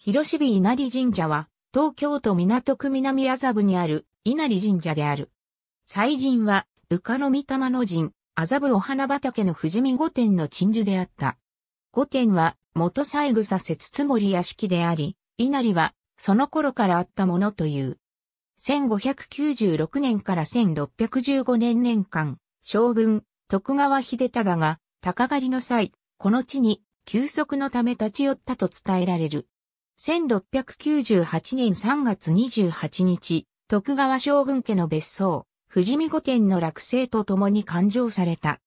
広市稲荷神社は、東京都港区南麻布にある稲荷神社である。祭神は、宇鹿の御霊の神、麻布お花畑の富士見御殿の鎮守であった。御殿は、元三草節つもり屋敷であり、稲荷は、その頃からあったものという。1596年から1615年年間、将軍、徳川秀忠が、鷹狩りの際、この地に休息のため立ち寄ったと伝えられる。1698年3月28日、徳川将軍家の別荘、富士見御殿の落成とともに勘定された。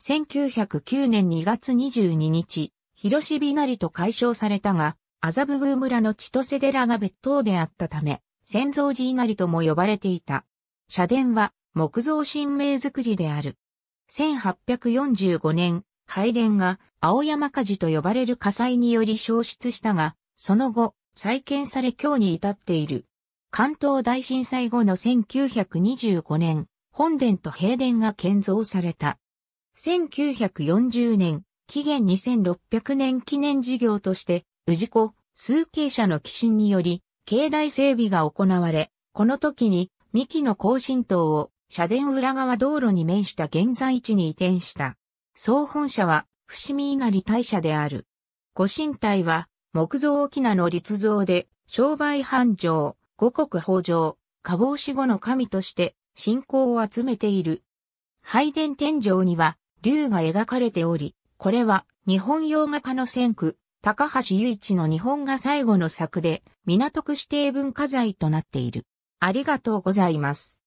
1909年2月22日、広しびなりと解消されたが、麻布宮村の千歳寺が別当であったため、千蔵寺稲荷とも呼ばれていた。社殿は木造神明造りである。1845年、拝殿が青山火事と呼ばれる火災により消失したが、その後、再建され今日に至っている。関東大震災後の1925年、本殿と平殿が建造された。1940年、紀元2600年記念事業として、治子、数形者の寄進により、境内整備が行われ、この時に、幹の高新塔を、社殿裏側道路に面した現在地に移転した。総本社は、伏見稲荷大社である。ご神体は、木造沖縄の立像で、商売繁盛、五穀豊穣、下防死後の神として信仰を集めている。拝殿天井には竜が描かれており、これは日本洋画家の先駆、高橋祐一の日本画最後の作で、港区指定文化財となっている。ありがとうございます。